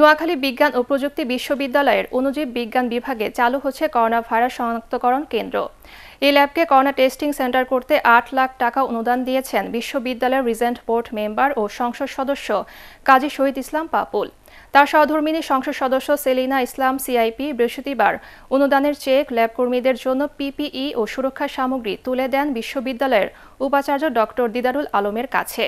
নোয়াখালী বিজ্ঞান ও প্রযুক্তি বিশ্ববিদ্যালয়ের অনুজীব বিজ্ঞান বিভাগে চালু হচ্ছে করোনা ভাইরাস শনাক্তকরণ কেন্দ্র এই ল্যাবকে করোনা টেস্টিং সেন্টার করতে আট লাখ টাকা অনুদান দিয়েছেন বিশ্ববিদ্যালয়ের রিজেন্ট বোর্ড মেম্বার ও সংসদ সদস্য কাজী শহীদ ইসলাম পাপুল তার সহধর্মিনী সংসদ সদস্য সেলিনা ইসলাম সিআইপি বৃহস্পতিবার অনুদানের চেক ল্যাব কর্মীদের জন্য পিপিই ও সুরক্ষা সামগ্রী তুলে দেন বিশ্ববিদ্যালয়ের উপাচার্য ডক্টর দিদারুল আলমের কাছে